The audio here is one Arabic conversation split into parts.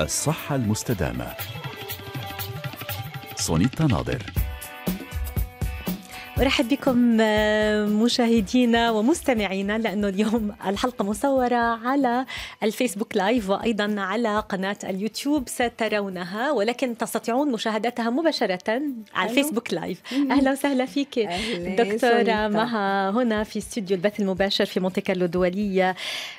الصحة المستدامة سوني التناظر ارحب بكم آه، مشاهدينا ومستمعينا لانه اليوم الحلقه مصوره على الفيسبوك لايف وايضا على قناه اليوتيوب سترونها ولكن تستطيعون مشاهدتها مباشره على الفيسبوك لايف اهلا وسهلا فيك دكتوره مها هنا في استوديو البث المباشر في مونتي كارلو الدوليه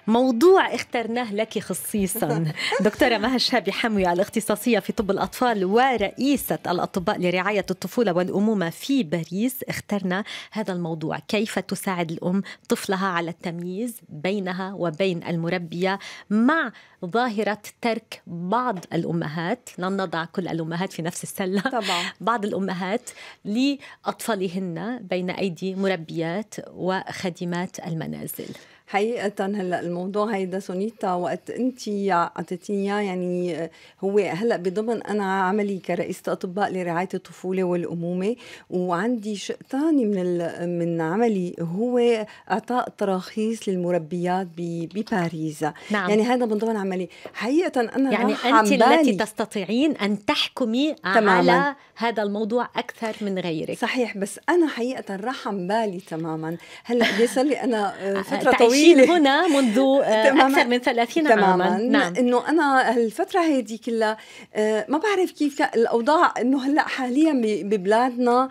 موضوع اخترناه لك خصيصا دكتوره مها الشابي حموي الاختصاصيه في طب الاطفال ورئيسه الاطباء لرعايه الطفوله والامومه في باريس اخترنا هذا الموضوع كيف تساعد الأم طفلها على التمييز بينها وبين المربية مع ظاهرة ترك بعض الأمهات لن نضع كل الأمهات في نفس السلة طبعا. بعض الأمهات لأطفالهن بين أيدي مربيات وخادمات المنازل حقيقة هلا الموضوع هيدا سونيتا وقت انت اعطيتيني يعني هو هلا بضمن انا عملي كرئيسة اطباء لرعاية الطفولة والامومة وعندي شق ثاني من من عملي هو اعطاء تراخيص للمربيات بباريس نعم. يعني هذا من ضمن تعملي حقيقة أنا يعني أنت التي تستطيعين أن تحكمي تماما. على هذا الموضوع أكثر من غيرك صحيح بس أنا حقيقة راح عن بالي تماما هلا بدي لي أنا آه، آه، فترة طويلة هنا منذ آه، أكثر من 30 تماماً. عاما نعم إنه أنا الفترة هيدي كلها ما بعرف كيف الأوضاع إنه هلا حاليا ببلادنا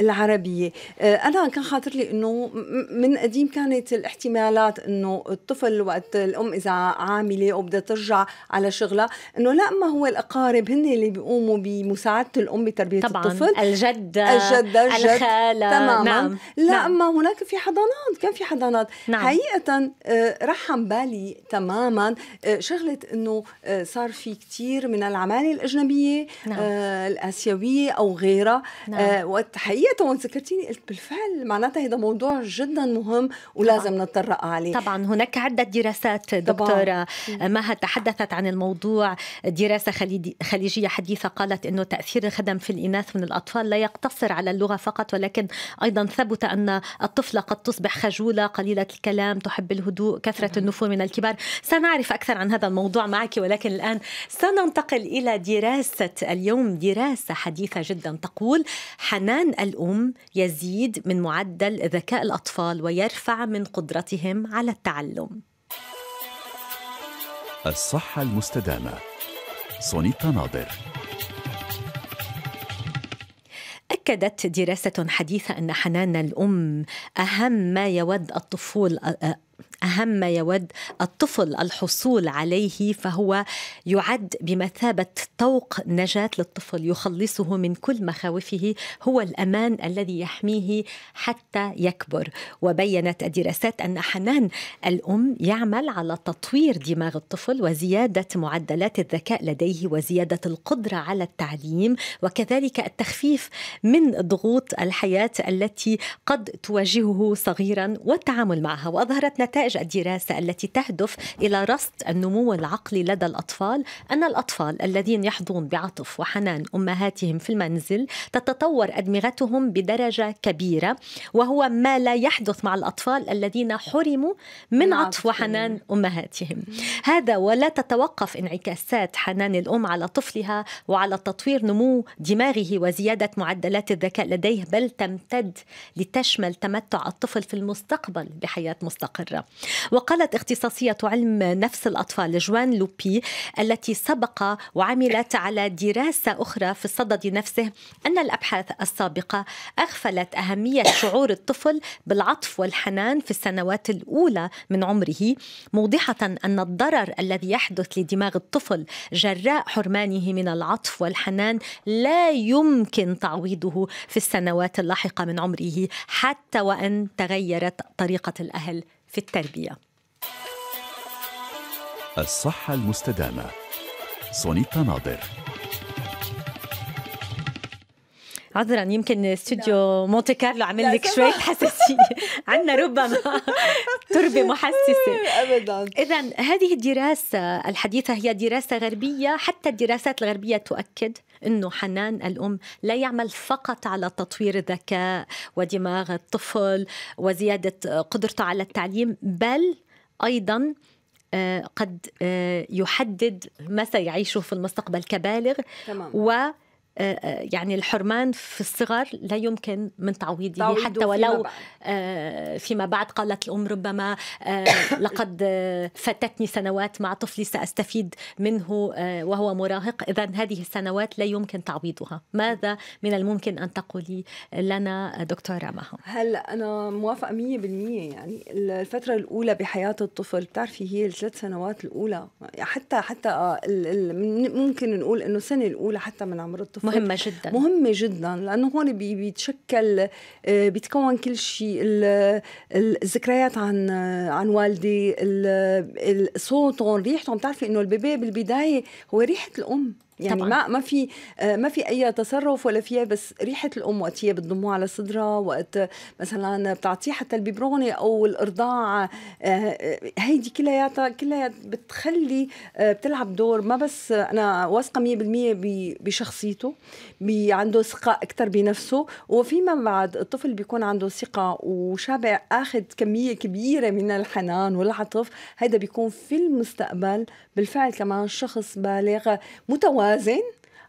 العربية أنا كان خاطر لي إنه من قديم كانت الاحتمالات إنه الطفل وقت الأم إذا عاملة أو بدها ترجع على شغلها انه لا ما هو الاقارب هن اللي بيقوموا بمساعده الام بتربيه طبعاً الطفل الجده الجده الجد الخاله تماما نعم. لا نعم. اما هناك في حضانات كان في حضانات نعم. حقيقه آه، رحم بالي تماما آه، شغله انه آه، صار في كثير من العماله الاجنبيه نعم. الاسيويه او غيرها نعم. وقت حقيقه وانت ذكرتيني قلت بالفعل معناتها هذا موضوع جدا مهم ولازم نتطرق عليه طبعا هناك عده دراسات دكتوره معها تحدثت عن الموضوع دراسة خليجية حديثة قالت أنه تأثير الخدم في الإناث من الأطفال لا يقتصر على اللغة فقط ولكن أيضا ثبت أن الطفلة قد تصبح خجولة قليلة الكلام تحب الهدوء كثرة نعم. النفور من الكبار سنعرف أكثر عن هذا الموضوع معك ولكن الآن سننتقل إلى دراسة اليوم دراسة حديثة جدا تقول حنان الأم يزيد من معدل ذكاء الأطفال ويرفع من قدرتهم على التعلم الصحة المستدامة سونيتا ناظر أكدت دراسة حديثة أن حنان الأم أهم ما يود الطفول آه، أهم ما يود الطفل الحصول عليه فهو يعد بمثابة طوق نجاة للطفل يخلصه من كل مخاوفه هو الأمان الذي يحميه حتى يكبر وبينت الدراسات أن حنان الأم يعمل على تطوير دماغ الطفل وزيادة معدلات الذكاء لديه وزيادة القدرة على التعليم وكذلك التخفيف من ضغوط الحياة التي قد تواجهه صغيرا والتعامل معها وأظهرت نتائج إنتاج الدراسة التي تهدف إلى رصد النمو العقلي لدى الأطفال أن الأطفال الذين يحظون بعطف وحنان أمهاتهم في المنزل تتطور أدمغتهم بدرجة كبيرة وهو ما لا يحدث مع الأطفال الذين حرموا من نعم، عطف وحنان أمهاتهم هذا ولا تتوقف انعكاسات حنان الأم على طفلها وعلى تطوير نمو دماغه وزيادة معدلات الذكاء لديه بل تمتد لتشمل تمتع الطفل في المستقبل بحياة مستقرة وقالت اختصاصية علم نفس الأطفال جوان لوبي التي سبق وعملت على دراسة أخرى في الصدد نفسه أن الأبحاث السابقة أغفلت أهمية شعور الطفل بالعطف والحنان في السنوات الأولى من عمره موضحة أن الضرر الذي يحدث لدماغ الطفل جراء حرمانه من العطف والحنان لا يمكن تعويضه في السنوات اللاحقة من عمره حتى وأن تغيرت طريقة الأهل في التربية الصحة المستدامة سونيتا ناظر عذرا يمكن استوديو مونتي كارلو عمل لك شويه حساسيه عندنا ربما تربه محسسه ابدا اذا هذه الدراسه الحديثه هي دراسه غربيه حتى الدراسات الغربيه تؤكد انه حنان الام لا يعمل فقط على تطوير الذكاء ودماغ الطفل وزياده قدرته على التعليم بل ايضا آه، قد آه، يحدد ما سيعيشه في المستقبل كبالغ تمام. آه، آه، يعني الحرمان في الصغر لا يمكن من تعويضه حتى ولو فيما, آه، فيما بعد قالت الأم ربما لقد فاتتني سنوات مع طفلي سأستفيد منه وهو مراهق إذا هذه السنوات لا يمكن تعويضها ماذا من الممكن أن تقولي لنا دكتورة مها هلا أنا موافقة 100% يعني الفترة الأولى بحياة الطفل بتعرفي هي الثلاث سنوات الأولى يعني حتى حتى ممكن نقول إنه السنة الأولى حتى من عمر الطفل مهمة جدا مهمة جدا لأنه هون بيتشكل آه، بيتكون كل شيء الذكريات عن عن والدي صوتهم ريحتهم بتعرفي إنه البيبي بالبداية هو ريحة الأم يعني طبعاً. ما ما في آه، ما في اي تصرف ولا فيها بس ريحه الام وقت هي بتضمه على صدرها وقت مثلا بتعطيه حتى الببرونه او الارضاع آه، آه، هيدي كلياتها كلياتها بتخلي بتلعب دور ما بس انا واثقه 100% بشخصيته عنده ثقه اكثر بنفسه وفيما بعد الطفل بيكون عنده ثقه وشابع اخذ كميه كبيره من الحنان والعطف هذا بيكون في المستقبل بالفعل كمان شخص بالغ متوازن متوازن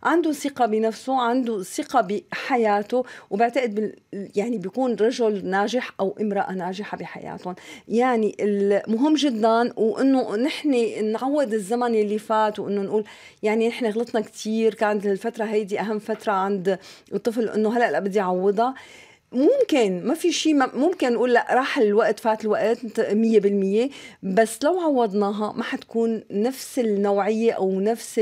عنده ثقة بنفسه عنده ثقة بحياته وبعتقد بال... يعني بيكون رجل ناجح أو امرأة ناجحة بحياتهم يعني المهم جدا وإنه نحن نعوض الزمن اللي فات وإنه نقول يعني نحن غلطنا كتير كانت الفترة هيدي أهم فترة عند الطفل إنه هلأ بدي أعوضها ممكن ما في شيء ممكن نقول لا راح الوقت فات الوقت 100% بس لو عوضناها ما حتكون نفس النوعيه او نفس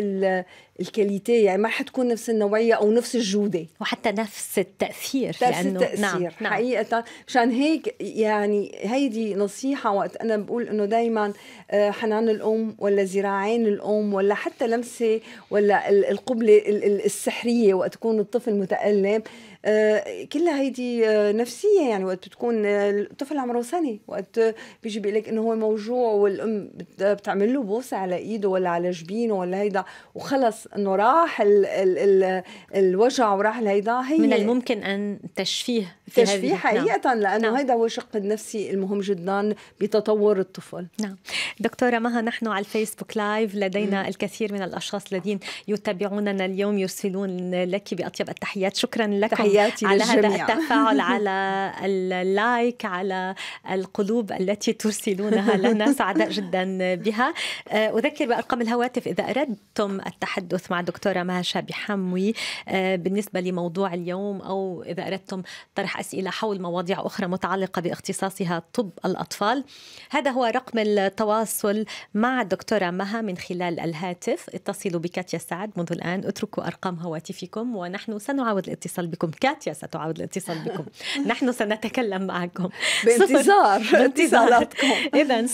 الكاليتي يعني ما حتكون نفس النوعيه او نفس الجوده وحتى نفس التاثير نفس لانه التأثير. نعم. نعم حقيقه مشان هيك يعني هيدي نصيحه وقت انا بقول انه دائما آه، حنان الام ولا ذراعين الام ولا حتى لمسه ولا القبله السحريه وقت يكون الطفل متالم آه، كلها هيدي آه، نفسيه يعني وقت بتكون آه، الطفل عمره سنه وقت بيجي بيقلك انه هو موجوع والام بتعمل له بوسه على ايده ولا على جبينه ولا هيدا وخلص انه راح الـ الـ الـ الوجع وراح الهيدا هي من الممكن ان تشفيه تشفيه نعم. حقيقة نعم. لأنه نعم. هذا هو الشق النفسي المهم جدا بتطور الطفل نعم دكتورة مها نحن على الفيسبوك لايف لدينا م. الكثير من الأشخاص الذين يتابعوننا اليوم يرسلون لك بأطيب التحيات شكرا لكم تحياتي على للجميع. هذا التفاعل على اللايك على القلوب التي ترسلونها لنا سعداء جدا بها آه، أذكر بأرقام الهواتف إذا أردتم التحدث مع دكتورة مها شابي حموي آه، بالنسبة لموضوع اليوم أو إذا أردتم طرح أسئلة حول مواضيع أخرى متعلقة باختصاصها طب الأطفال هذا هو رقم التواصل مع الدكتورة مها من خلال الهاتف اتصلوا بكاتيا سعد منذ الآن اتركوا أرقام هواتفكم ونحن سنعاود الاتصال بكم كاتيا ستعاود الاتصال بكم نحن سنتكلم معكم بانتظار باتصالاتكم إذا 0033969323314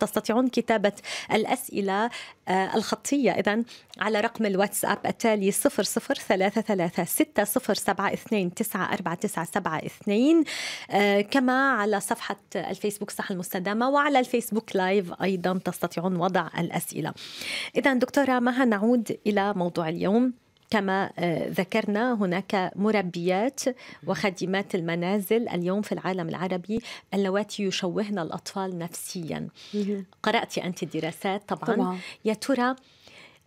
تستطيعون كتابة الأسئلة آه، الخطية إذا على رقم الواتساب التالي صفر صفر ثلاثة ثلاثة ستة صفر سبعة اثنين تسعة أربعة تسعة سبعة اثنين آه، كما على صفحة الفيسبوك صح المستدامة وعلى الفيسبوك لايف أيضا تستطيعون وضع الأسئلة إذا دكتورة مها نعود إلى موضوع اليوم كما آه، ذكرنا هناك مربيات وخدمات المنازل اليوم في العالم العربي اللواتي يشوهن الاطفال نفسيا قرات انت دراسات طبعا, طبعا. يا ترى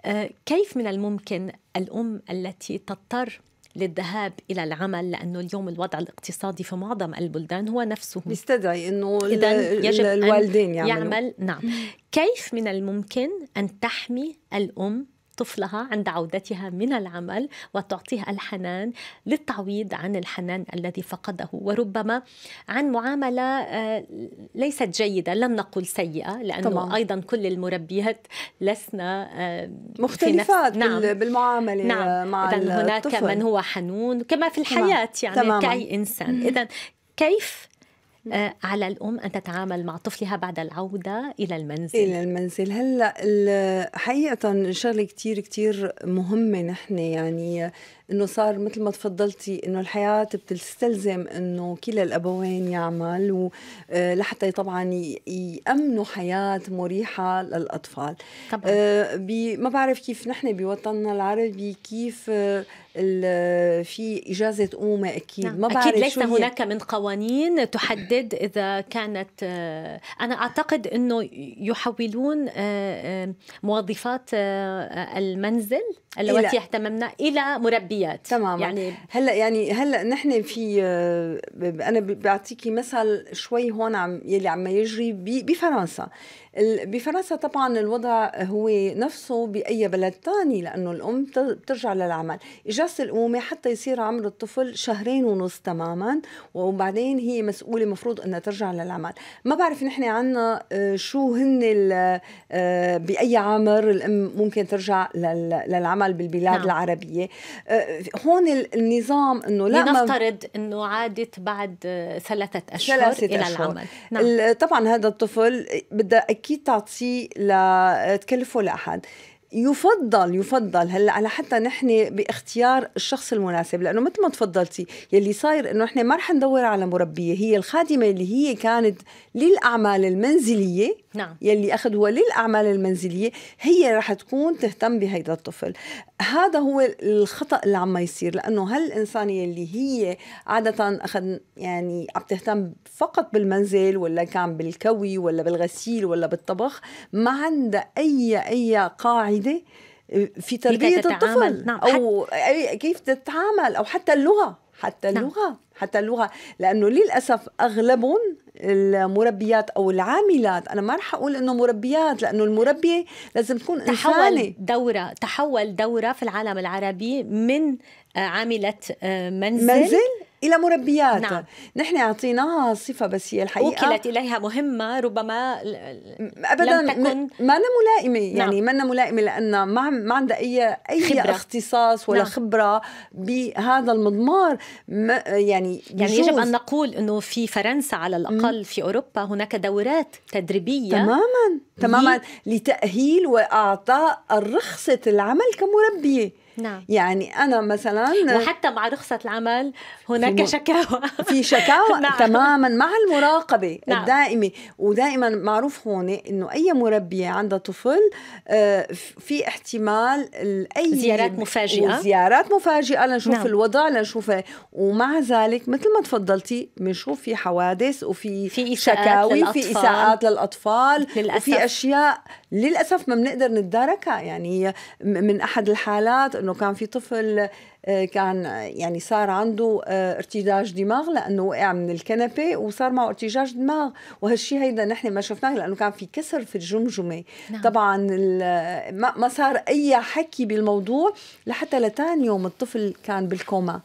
آه، كيف من الممكن الأم التي تضطر للذهاب الى العمل لانه اليوم الوضع الاقتصادي في معظم البلدان هو نفسه يستدعي انه يجب الوالدين أن يعمل نعم كيف من الممكن ان تحمي الام طفلها عند عودتها من العمل وتعطيه الحنان للتعويض عن الحنان الذي فقده وربما عن معامله آه، ليست جيده لن نقول سيئه لانه طبعا. ايضا كل المربيات لسنا آه، مختلفات نفس... نعم. بالمعامله نعم. مع إذن هناك الطفل. من هو حنون كما في الحياه يعني كاي انسان اذا كيف آه على الأم أن تتعامل مع طفلها بعد العودة إلى المنزل إلى المنزل هلأ حقيقة شغلة كتير كتير مهمة نحن يعني آه انه صار مثل ما تفضلتي انه الحياه بتستلزم انه كلا الابوين يعمل آه، لحتى طبعا يامنوا حياه مريحه للاطفال طبعا. آه، ما بعرف كيف نحن بوطننا العربي كيف آه، في إجازة أمومة أكيد نعم. ما بعرف أكيد ليس هناك من قوانين تحدد إذا كانت أنا أعتقد أنه يحولون موظفات المنزل اللواتي اهتممنا إلى مربيات الاساسيات تمام يعني هلا يعني هلا نحن في آه، انا بعطيكي مثل شوي هون عم يلي عم يجري بفرنسا بفرنسا طبعا الوضع هو نفسه باي بلد ثاني لانه الام بترجع للعمل اجازه الامومه حتى يصير عمر الطفل شهرين ونص تماما وبعدين هي مسؤوله مفروض انها ترجع للعمل ما بعرف نحن عنا آه، شو هن آه، باي عمر الام ممكن ترجع للعمل بالبلاد نعم. العربيه آه، هون النظام انه لا لنفترض انه عادت بعد ثلاثه اشهر ثلاثة الى أشهر. العمل نعم. طبعا هذا الطفل بدها اكيد تعطيه لتكلفه لاحد يفضل يفضل هلا على حتى نحن باختيار الشخص المناسب لانه مثل ما تفضلتي يلي صاير انه نحن ما رح ندور على مربيه هي الخادمه اللي هي كانت للاعمال المنزليه نعم يلي اخذوها للاعمال المنزليه هي رح تكون تهتم بهيدا الطفل هذا هو الخطا اللي عم يصير لانه هالانسان يلي هي عاده اخذ يعني عم تهتم فقط بالمنزل ولا كان بالكوي ولا بالغسيل ولا بالطبخ ما عندها اي اي قاعده جديده آه، في تربيه الطفل نعم. او كيف تتعامل او حتى اللغه حتى نعم. اللغه نعم. حتى اللغه لانه للاسف اغلبهم المربيات او العاملات انا ما رح اقول انه مربيات لانه المربيه لازم تكون تحول دوره تحول دوره في العالم العربي من آه، عامله آه، منزل, منزل الى مربيات نعم. نحن اعطيناها صفه بس هي الحقيقه وكلت اليها مهمه ربما ابدا لم تكن ما أنا ملائمه نعم. يعني نعم. ما أنا ملائمه لان ما ما عندها اي اي خبرة. اختصاص ولا نعم. خبره بهذا المضمار ما يعني يعني يجب ان نقول انه في فرنسا على الاقل م. في اوروبا هناك دورات تدريبيه تماما تماما لتاهيل واعطاء رخصه العمل كمربيه نعم يعني انا مثلا وحتى مع رخصه العمل هناك في م... شكاوى في شكاوى نعم. تماما مع المراقبه نعم. الدائمه ودائما معروف هون انه اي مربيه عندها طفل آه، في احتمال اي زيارات مفاجئه زيارات مفاجئه لنشوف نعم. الوضع لنشوف ومع ذلك مثل ما تفضلتي بنشوف في حوادث وفي في شكاوي للأطفال. في اساءات للاطفال للأسف. وفي اشياء للاسف ما بنقدر نتداركها يعني من احد الحالات انه كان في طفل آه، كان يعني صار عنده آه، ارتجاج دماغ لانه وقع من الكنبه وصار معه ارتجاج دماغ وهالشيء هيدا نحن ما شفناه لانه كان في كسر في الجمجمه نعم. طبعا ما صار اي حكي بالموضوع لحتى لتاني يوم الطفل كان بالكوما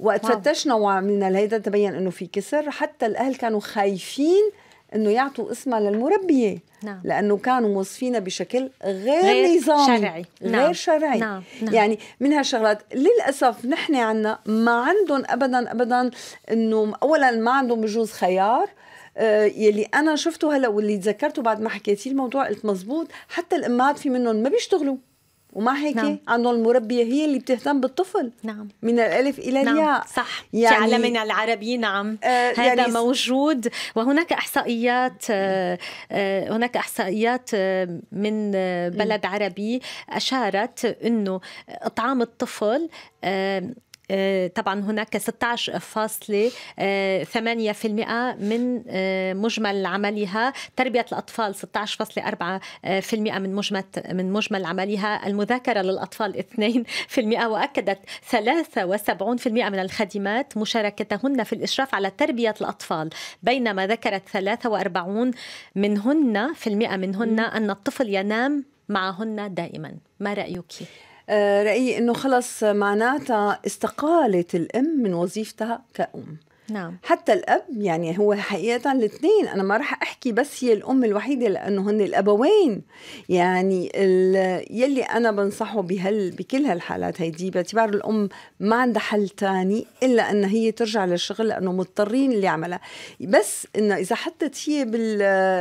وقت فتشنا وعملنا الهيدا تبين انه في كسر حتى الاهل كانوا خايفين انه يعطوا اسمها للمربيه نعم. لانه كانوا موصفينها بشكل غير, غير نظامي شرعي غير نعم. شرعي نعم. نعم. يعني من هالشغلات للاسف نحن عنا ما عندهم ابدا ابدا انه اولا ما عندهم بجوز خيار آه، يلي انا شفته هلا واللي تذكرته بعد ما حكيتي الموضوع قلت مزبوط حتى الامهات في منهم ما بيشتغلوا ومع هيك نعم. انه المربيه هي اللي بتهتم بالطفل نعم من الالف الى نعم. الياء نعم. صح يعني علمنا العربي نعم آه هذا يعني موجود وهناك احصائيات آه آه هناك احصائيات آه من آه، بلد عربي اشارت انه اطعام الطفل آه آه، طبعا هناك 16.8% من آه، مجمل عملها تربية الأطفال 16.4% من مجمل من مجمل عملها المذاكرة للأطفال 2% وأكدت 73% من الخادمات مشاركتهن في الإشراف على تربية الأطفال بينما ذكرت 43 منهن في المئة منهن أن الطفل ينام معهن دائما ما رأيك؟ آه، رأيي أنه خلص معناتها استقالت الأم من وظيفتها كأم نعم حتى الاب يعني هو حقيقه الاثنين انا ما راح احكي بس هي الام الوحيده لانه هن الابوين يعني يلي انا بنصحه بهال بكل هالحالات هيدي باعتبار الام ما عندها حل تاني الا ان هي ترجع للشغل لانه مضطرين اللي عملها بس انه اذا حطت هي بال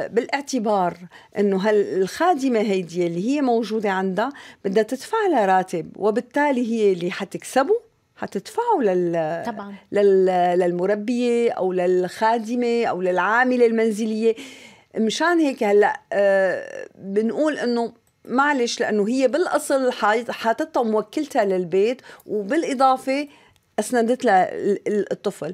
بالاعتبار انه هالخادمه هيدي اللي هي موجوده عندها بدها تدفع لها راتب وبالتالي هي اللي حتكسبه حتدفعوا لل... طبعا. لل... للمربيه او للخادمه او للعامله المنزليه مشان هيك هلا أه بنقول انه معلش لانه هي بالاصل حاطتها موكلتها للبيت وبالاضافه اسندت لها الطفل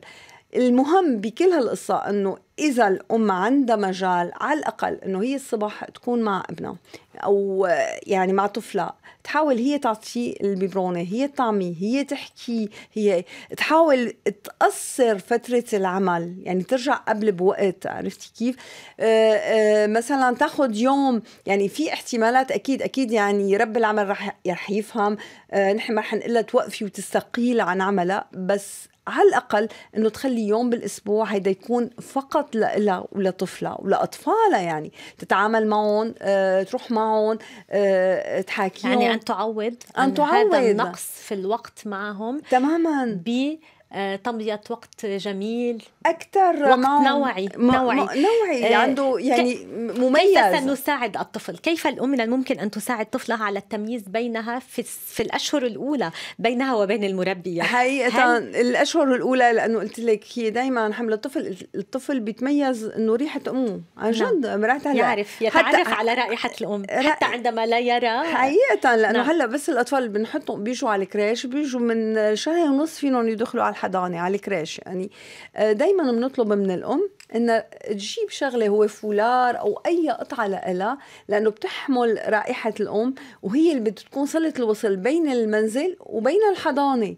المهم بكل هالقصة أنه إذا الأم عندها مجال على الأقل أنه هي الصبح تكون مع ابنها أو يعني مع طفلها تحاول هي تعطيه البيبرونة هي تطعميه هي تحكي هي تحاول تقصر فترة العمل يعني ترجع قبل بوقت عرفتي كيف أه أه مثلا تاخد يوم يعني في احتمالات أكيد أكيد يعني رب العمل رح, رح يفهم أه نحن ما رح نقول توقفي وتستقيل عن عملها بس على الاقل انه تخلي يوم بالاسبوع هيدا يكون فقط لها ولطفلها ولاطفالها يعني تتعامل معهم آه، تروح معهم آه، تحاكيهم يعني ان تعوض أن تعوض هذا النقص في الوقت معهم تماما ب آه، تمضية وقت جميل أكثر وقت نوعي م... نوعي م... نوعي آه، عنده يعني مميز كيف سنساعد الطفل؟ كيف الأم من الممكن أن تساعد طفلها على التمييز بينها في, في الأشهر الأولى بينها وبين المربية؟ حقيقة هل... الأشهر الأولى لأنه قلت لك هي دائما حمل الطفل الطفل بيتميز إنه ريحة أمه عن نعم. جد مرات هلا يعرف يتعرف حتى... على رائحة الأم ر... حتى عندما لا يرى حقيقة لأنه نعم. هلا بس الأطفال بنحطهم بيجوا على الكريش بيجوا من شهر ونص فينهم يدخلوا على الحضانه على الكريش يعني آه، دائما بنطلب من الام انها تجيب شغله هو فولار او اي قطعه لها لانه بتحمل رائحه الام وهي اللي بدها تكون صله الوصل بين المنزل وبين الحضانه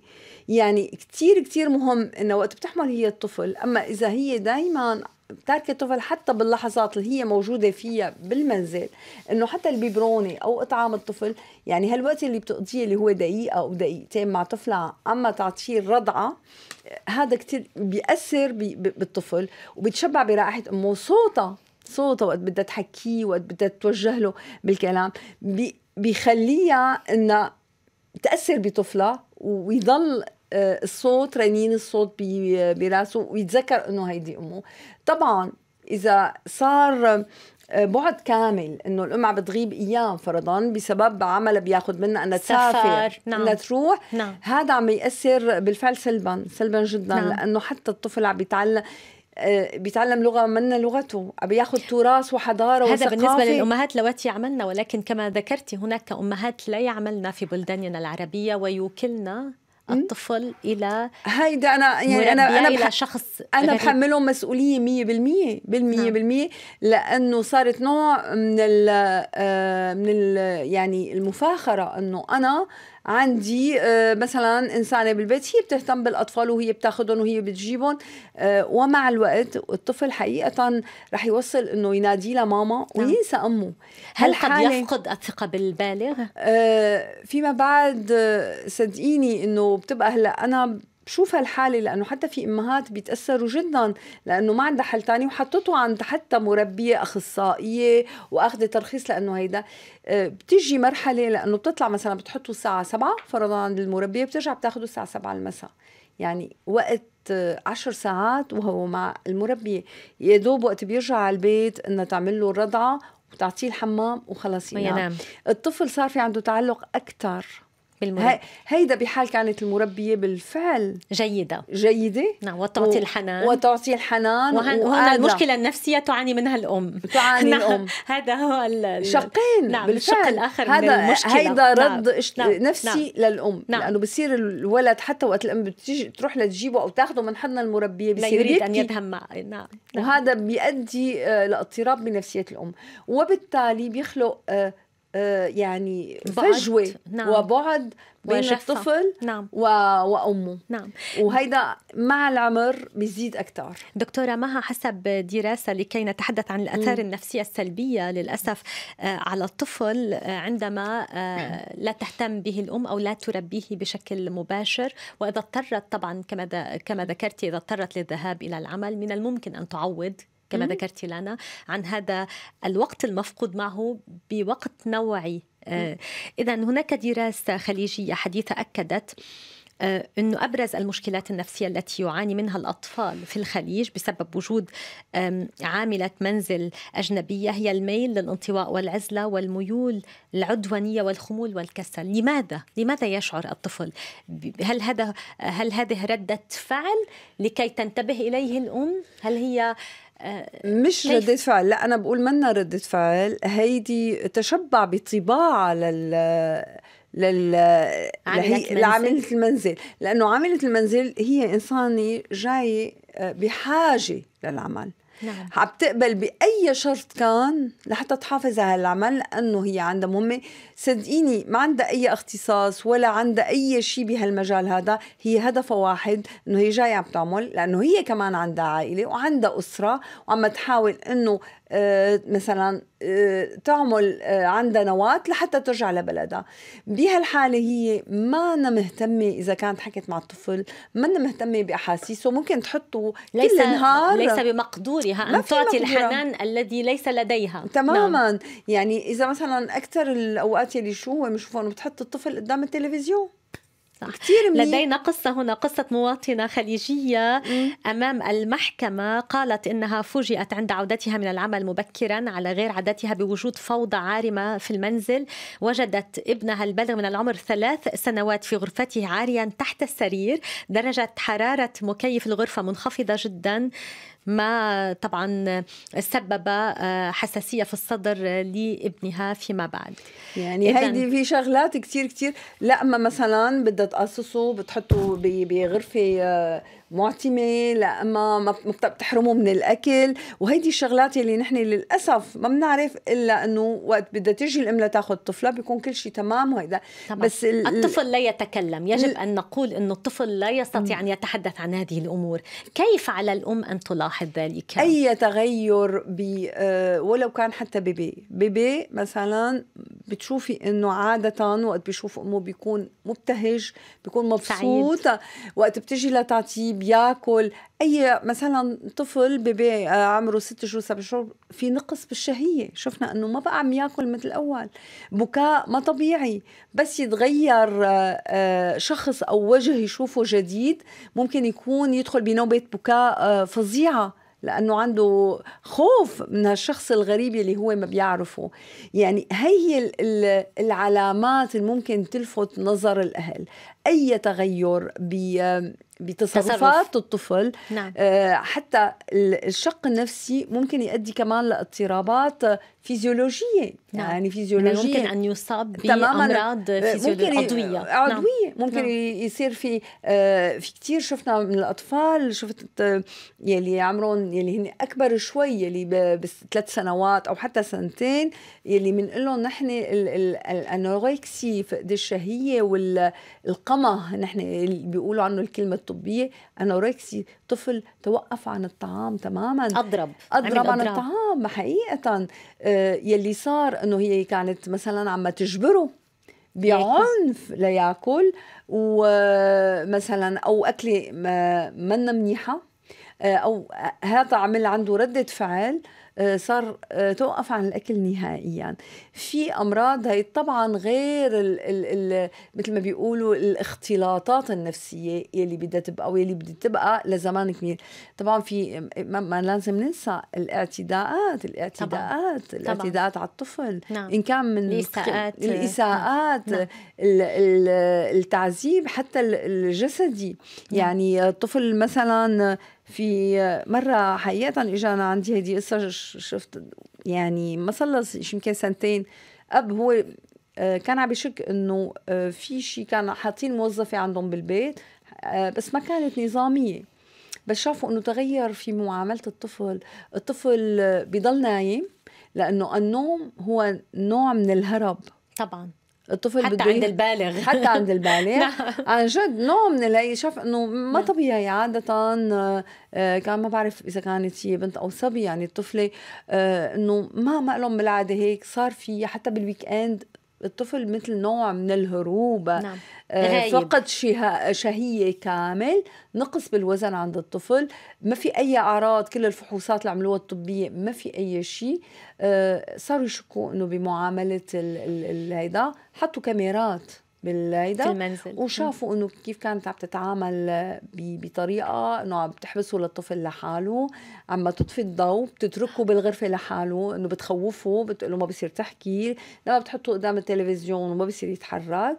يعني كتير كتير مهم انه وقت بتحمل هي الطفل اما اذا هي دائما ترك الطفل حتى باللحظات اللي هي موجودة فيها بالمنزل انه حتى البيبرونة او اطعام الطفل يعني هالوقت اللي بتقضيه اللي هو دقيقة او دقيقتين مع طفلة اما تعطيه الرضعة هذا كتير بيأثر بي بالطفل وبتشبع برائحة امه صوتها صوتها وقت بدها تحكيه وقت بدها توجه له بالكلام بي بيخليها انها تأثر بطفلها ويضل آه، الصوت رنين الصوت براسه ويتذكر انه هيدي امه طبعا اذا صار آه، بعد كامل انه الام عم بتغيب ايام فرضا بسبب عملها بياخذ منها انها تسافر نعم. انها تروح نعم. هذا عم ياثر بالفعل سلبا سلبا جدا نعم. لانه حتى الطفل عم بيتعلم آه، بيتعلم لغه منا لغته عم ياخذ تراث وحضاره هذا وثقافه بالنسبه للامهات لواتي عملنا ولكن كما ذكرتي هناك امهات لا يعملن في بلداننا العربيه ويوكلن الطفل الى هيدا انا يعني انا انا بح... الى شخص انا بحملهم مسؤوليه 100% بالمية نعم. بالمية لانه صارت نوع من ال آه، من ال يعني المفاخره انه انا عندي آه، مثلا انسانه بالبيت هي بتهتم بالاطفال وهي بتاخذهم وهي بتجيبهم آه، ومع الوقت الطفل حقيقه رح يوصل انه ينادي لماما نعم. وينسى امه هل قد يفقد الثقه بالبالغ آه، فيما بعد صدقيني انه بتبقى هلا انا شوف هالحالة لأنه حتى في أمهات بيتأثروا جدا لأنه ما عندها حل تاني وحطته عند حتى مربية أخصائية وأخذ ترخيص لأنه هيدا آه، بتيجي مرحلة لأنه بتطلع مثلا بتحطه الساعة 7 فرضا عند المربية بترجع بتاخده الساعة 7 المساء يعني وقت آه، عشر ساعات وهو مع المربية يا دوب وقت بيرجع على البيت انها تعمل له الرضعة وتعطيه الحمام وخلص ينام الطفل صار في عنده تعلق أكثر هيدا بحال كانت المربيه بالفعل جيده جيده نعم وتعطي و... الحنان وتعطي الحنان وهنا المشكله النفسيه تعاني منها الام تعاني نعم. الام هذا هو ال... شقين نعم بالفعل الشق الاخر هذا من المشكله هيدا نعم، رد نعم،, نعم. نفسي نعم. للام نعم. لانه بصير الولد حتى وقت الام بتيجي تروح لتجيبه او تاخذه من حضن المربيه بصير لا يريد ان يدهم معه نعم. نعم وهذا بيؤدي آه، لاضطراب بنفسيه الام وبالتالي بيخلق آه، آه، يعني فجوة نعم. وبعد بين وجفة. الطفل نعم. و... وأمه نعم. وهيدا مع العمر بيزيد أكثر دكتورة مها حسب دراسة لكي نتحدث عن الأثار م. النفسية السلبية للأسف آه، على الطفل آه، عندما لا تهتم به الأم أو لا تربيه بشكل مباشر وإذا اضطرت طبعا كما كما ذكرتي إذا اضطرت للذهاب إلى العمل من الممكن أن تعوض كما ذكرتي لنا عن هذا الوقت المفقود معه بوقت نوعي آه، إذا هناك دراسة خليجية حديثة أكدت آه، انه ابرز المشكلات النفسيه التي يعاني منها الاطفال في الخليج بسبب وجود عامله منزل اجنبيه هي الميل للانطواء والعزله والميول العدوانيه والخمول والكسل، لماذا؟ لماذا يشعر الطفل؟ هل هذا هل هذه رده فعل لكي تنتبه اليه الام؟ هل هي آه، مش ردة فعل لا أنا بقول منا ردة فعل هيدي تشبع بطباع لل لل لهي... لعاملة المنزل لأنه عاملة المنزل هي إنسانة جاية آه، بحاجة للعمل نعم. عم تقبل باي شرط كان لحتى تحافظ على العمل لانه هي عندها مهمه صدقيني ما عندها اي اختصاص ولا عندها اي شيء بهالمجال هذا هي هدفها واحد انه هي جايه عم تعمل لانه هي كمان عندها عائله وعندها اسره وعم تحاول انه آه، مثلا آه، تعمل آه، عندها نواة لحتى ترجع لبلدها بهالحالة هي ما أنا مهتمة إذا كانت حكت مع الطفل ما أنا مهتمة بأحاسيسه ممكن تحطه ليس كل نهار ليس بمقدورها أن تعطي الحنان الذي ليس لديها نعم. تماما نعم. يعني إذا مثلا أكثر الأوقات اللي شو هو بنشوفهم بتحط الطفل قدام التلفزيون صح كتير منيح. لدينا قصة هنا قصة مواطنة خليجية مم. أمام المحكمة قالت إنها فوجئت عند عودتها من العمل مبكرا على غير عادتها بوجود فوضى عارمة في المنزل وجدت ابنها البالغ من العمر ثلاث سنوات في غرفته عاريا تحت السرير درجة حرارة مكيف الغرفة منخفضة جدا ما طبعا سبب آه، حساسيه في الصدر لابنها فيما بعد يعني هيدي في شغلات كثير كثير لا ما مثلا بدها بتقصصه بتحطه بغرفه معتمه لا ما ما بتحرمه من الاكل وهيدي الشغلات اللي نحن للاسف ما بنعرف الا انه وقت بدها تيجي الام لتاخذ طفلة بيكون كل شيء تمام وهيدا طبعا. بس ال... الطفل لا يتكلم يجب ان نقول انه الطفل لا يستطيع ان يتحدث عن هذه الامور كيف على الام ان تلاحظ ذلك اي تغير ب آه، ولو كان حتى بيبي بيبي مثلا بتشوفي انه عاده وقت بيشوف امه بيكون مبتهج بيكون مبسوط سعيد. وقت بتجي لتعطيه بياكل اي مثلا طفل بيبي آه، عمره ست شهور سبع شهور في نقص بالشهيه شفنا انه ما بقى عم ياكل مثل الاول بكاء ما طبيعي بس يتغير آه، آه، شخص او وجه يشوفه جديد ممكن يكون يدخل بنوبه بكاء فظيعه لانه عنده خوف من الشخص الغريب اللي هو ما بيعرفه يعني هي العلامات اللي ممكن تلفت نظر الاهل اي تغير بتصرفات الطفل نعم. آه، حتى الشق النفسي ممكن يؤدي كمان لاضطرابات فيزيولوجيه نعم. يعني فيزيولوجيه ممكن ان يصاب بامراض آه، فيزيولوجيه نعم. عضويه عضويه نعم. ممكن نعم. يصير في آه، في كثير شفنا من الاطفال شفت يلي عمرهم يلي هن اكبر شوي يلي بثلاث سنوات او حتى سنتين يلي بنقول لهم نحن الأنوريكسي فقد الشهيه والقلق القمع نحن اللي بيقولوا عنه الكلمه الطبيه انوركسي طفل توقف عن الطعام تماما اضرب اضرب عن الطعام حقيقه آه، يلي صار انه هي كانت مثلا عم تجبره بعنف لياكل ومثلا او اكله منا منيحه آه، او هذا عمل عنده رده فعل آه، صار آه، توقف عن الاكل نهائيا في امراض هي طبعا غير الـ الـ الـ مثل ما بيقولوا الاختلاطات النفسيه يلي بدها تبقى ويلي بدها تبقى لزمان كبير طبعا في ما لازم ننسى الاعتداءات الاعتداءات طبعا. الاعتداءات طبعا. على الطفل نعم. ان كان من الاساءات الاساءات نعم. التعذيب حتى الجسدي نعم. يعني الطفل مثلا في مرة حقيقة إجانا عندي هيدي قصة شفت يعني ما صار يمكن سنتين أب هو آه، كان عم يشك انه آه، في شيء كان حاطين موظفه عندهم بالبيت آه، بس ما كانت نظاميه بس شافوا انه تغير في معامله الطفل الطفل بضل نايم لانه النوم هو نوع من الهرب طبعا الطفل حتى عند البالغ حتى عند البالغ عن جد نوع من اللي شاف انه ما نعم. طبيعي عاده آه، كان ما بعرف اذا كانت هي بنت او صبي يعني الطفله آه، انه ما ما لهم بالعاده هيك صار في حتى بالويك اند الطفل مثل نوع من الهروب نعم. آه، غايب. فقد شهيه كامل نقص بالوزن عند الطفل ما في اي اعراض كل الفحوصات اللي عملوها الطبيه ما في اي شيء آه، صاروا يشكوا انه بمعامله هيدا حطوا كاميرات بالهيدا في المنزل وشافوا انه كيف كانت عم تتعامل بطريقه انه عم تحبسه للطفل لحاله عم تطفي الضوء بتتركه بالغرفه لحاله انه بتخوفه بتقول له ما بصير تحكي لما بتحطه قدام التلفزيون وما بصير يتحرك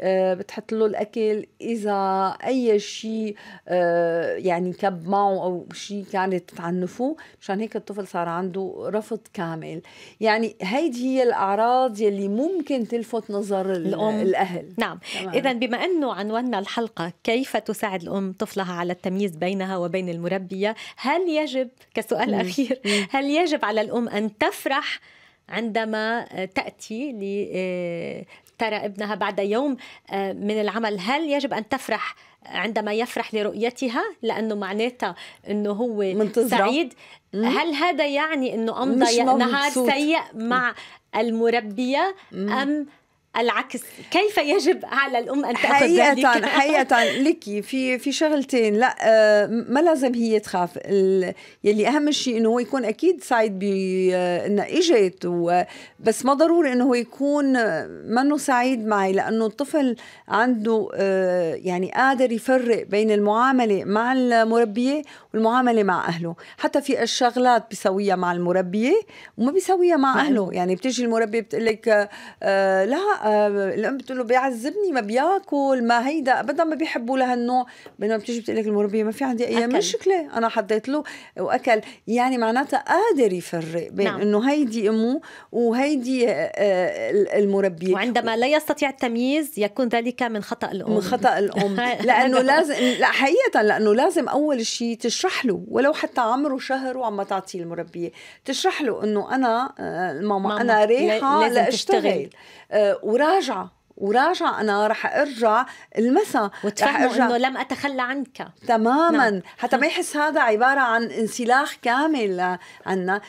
آه، بتحط له الاكل اذا اي شيء آه، يعني كب معه او شيء كانت تعنفه مشان هيك الطفل صار عنده رفض كامل يعني هيدي هي الاعراض يلي ممكن تلفت نظر الام الاهل الطفل نعم إذا بما أنه عنواننا الحلقة كيف تساعد الأم طفلها على التمييز بينها وبين المربية هل يجب كسؤال أخير هل يجب على الأم أن تفرح عندما تأتي آه، ترى ابنها بعد يوم آه، من العمل هل يجب أن تفرح عندما يفرح لرؤيتها لأنه معناتها أنه هو منتظرة. سعيد مم. هل هذا يعني أنه أمضى نهار سيء مع المربية مم. أم العكس كيف يجب على الام ان تاخذ حقيقة ذلك حقيقة لك في في شغلتين لا آه، ما لازم هي تخاف يلي اهم شيء انه هو يكون اكيد سعيد بانها آه، اجت بس ما ضروري انه هو يكون آه، منه سعيد معي لانه الطفل عنده يعني قادر يفرق بين المعامله مع المربيه والمعامله مع اهله حتى في الشغلات بيسويها مع المربيه وما بيسويها مع اهله يعني بتجي المربيه بتقول لك لا آه، الام بتقول له بيعذبني ما بياكل ما هيدا ابدا ما بيحبوا لهالنوع بينما بتيجي بتقول لك المربيه ما في عندي اي مشكله انا حطيت له واكل يعني معناتها قادر يفرق بين نعم. انه هيدي امه وهيدي آه، المربيه وعندما لا يستطيع التمييز يكون ذلك من خطا الام من خطا الام لانه لازم لا حقيقه لانه لازم اول شيء تشرح له ولو حتى عمره شهر وعم تعطيه المربيه تشرح له انه انا آه، ماما, ماما. انا رايحه لاشتغل وراجعه وراجع انا رح ارجع المسا وتفهمه انه لم اتخلى عنك تماما نعم. حتى ما يحس هذا عباره عن انسلاخ كامل عنا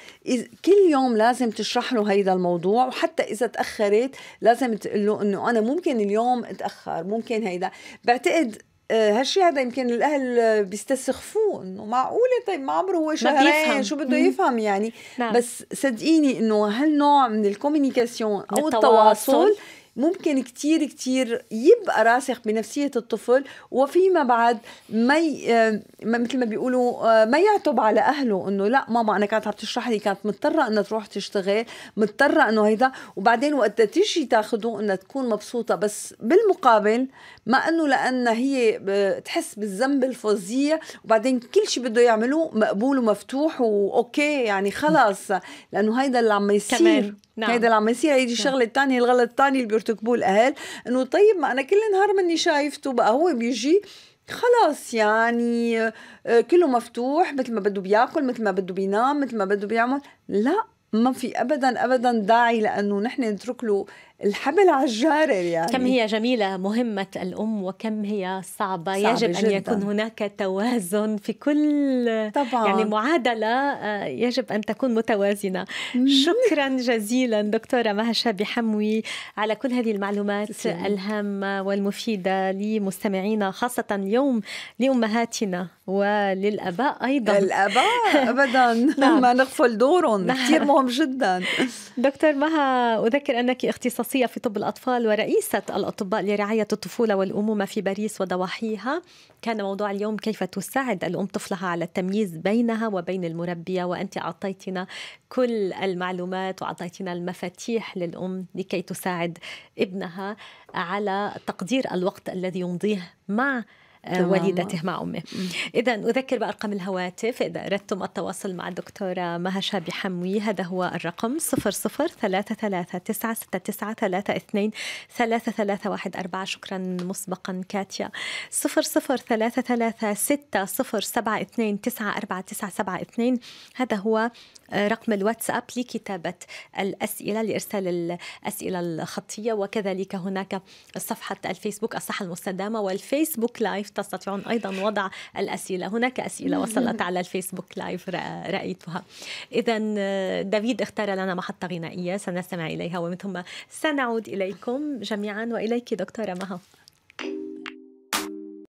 كل يوم لازم تشرح له هيدا الموضوع وحتى اذا تاخرت لازم تقول له انه انا ممكن اليوم اتاخر ممكن هيدا بعتقد آه، هالشيء هذا يمكن الاهل بيستسخفوه انه معقوله طيب ما عمره هو شهرين شو بده يفهم يعني نعم. بس صدقيني انه هالنوع من الكوميونيكاسيون او التواصل, التواصل ممكن كتير كتير يبقى راسخ بنفسية الطفل وفيما بعد ما ي... آه، مثل ما بيقولوا آه، ما يعتب على أهله إنه لا ماما أنا كانت عم تشرح لي كانت مضطرة إنها تروح تشتغل مضطرة إنه هيدا وبعدين وقت تيجي تاخده إنها تكون مبسوطة بس بالمقابل ما إنه لأنها هي آه، تحس بالذنب الفظيع وبعدين كل شيء بده يعملوه مقبول ومفتوح وأوكي يعني خلص لأنه هيدا اللي عم يصير كمان. نعم. هيدا اللي عم يصير هيدي الشغله نعم. الثانيه الغلط الثاني اللي بيرتكبوه الاهل انه طيب ما انا كل نهار مني شايفته بقى هو بيجي خلاص يعني آه، كله مفتوح مثل ما بده بياكل مثل ما بده بينام مثل ما بده بيعمل لا ما في ابدا ابدا داعي لانه نحن نترك له الحمل على الجارر يعني كم هي جميلة مهمة الأم وكم هي صعبة, صعبة يجب جداً. أن يكون هناك توازن في كل طبعا. يعني معادلة آه، يجب أن تكون متوازنة شكرا جزيلا دكتورة مهشة بحموي على كل هذه المعلومات تسلم. الهامة والمفيدة لمستمعينا خاصة اليوم لأمهاتنا وللاباء ايضا الاباء ابدا نعم. ما نغفل دورهم نعم. كثير مهم جدا دكتور مها اذكر انك اختصاص الشخصية في طب الأطفال ورئيسة الأطباء لرعاية الطفولة والأمومة في باريس وضواحيها كان موضوع اليوم كيف تساعد الأم طفلها على التمييز بينها وبين المربية وأنت أعطيتنا كل المعلومات وأعطيتنا المفاتيح للأم لكي تساعد ابنها على تقدير الوقت الذي يمضيه مع وليدته مع أمه إذا أذكر بأرقام الهواتف إذا أردتم التواصل مع الدكتورة مها شابي حموي هذا هو الرقم 0033969323314 شكرا مسبقا كاتيا 0033607299497 هذا هو رقم الواتساب لكتابة الأسئلة لإرسال الأسئلة الخطية وكذلك هناك صفحة الفيسبوك الصحة المستدامة والفيسبوك لايف تستطيعون أيضا وضع الأسئلة هناك أسئلة وصلت على الفيسبوك لايف رأيتها إذا آه، دافيد اختار لنا محطة غنائية سنستمع إليها ومن ثم سنعود إليكم جميعا وإليك دكتورة مها